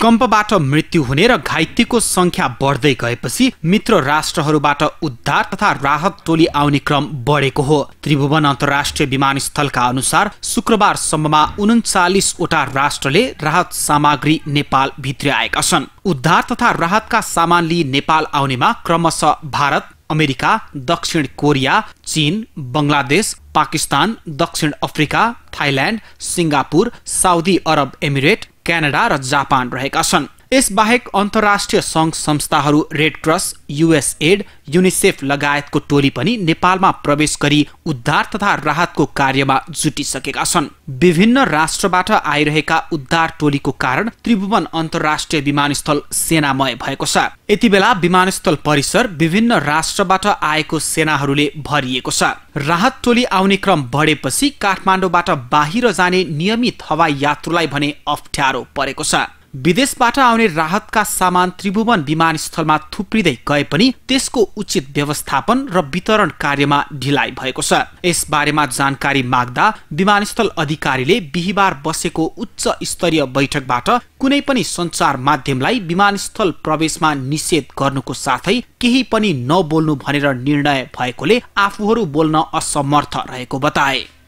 भूकम्पबाट मृत्यु हुने र घाइतेको संख्या बढ्दै गएपछि मित्र राष्ट्रहरूबाट उद्धार तथा राहत टोली आउने क्रम बढेको हो त्रिभुवन अन्तर्राष्ट्रिय विमानस्थलका अनुसार शुक्रबारसम्ममा उन्चालिसवटा राष्ट्रले राहत सामग्री नेपाल आएका छन् उद्धार तथा राहतका सामान लिई नेपाल आउनेमा क्रमशः भारत अमेरिका दक्षिण कोरिया चीन बङ्गलादेश पाकिस्तान दक्षिण Africa Thailand Singapore Saudi Arab Emirate Canada र जापान रहेका छन् यसबाहेक अन्तर्राष्ट्रिय सङ्घ संस्थाहरू रेड क्रस युएसएड युनिसेफ लगायतको टोली पनि नेपालमा प्रवेश गरी उद्धार तथा राहतको कार्यमा जुटिसकेका छन् विभिन्न राष्ट्रबाट आइरहेका उद्धार टोलीको कारण त्रिभुवन अन्तर्राष्ट्रिय विमानस्थल सेनामय भएको छ यति बेला विमानस्थल परिसर विभिन्न राष्ट्रबाट आएको सेनाहरूले भरिएको छ राहत टोली आउने क्रम बढेपछि काठमाडौँबाट बाहिर जाने नियमित हवाई यात्रुलाई भने अप्ठ्यारो परेको छ विदेशबाट आउने राहतका सामान त्रिभुवन विमानस्थलमा थुप्रिँदै गए पनि त्यसको उचित व्यवस्थापन र वितरण कार्यमा ढिलाइ भएको छ यसबारेमा जानकारी माग्दा विमानस्थल अधिकारीले बिहिबार बसेको उच्च स्तरीय बैठकबाट कुनै पनि सञ्चार माध्यमलाई विमानस्थल प्रवेशमा निषेध गर्नुको साथै केही पनि नबोल्नु भनेर निर्णय भएकोले आफूहरू बोल्न असमर्थ रहेको बताए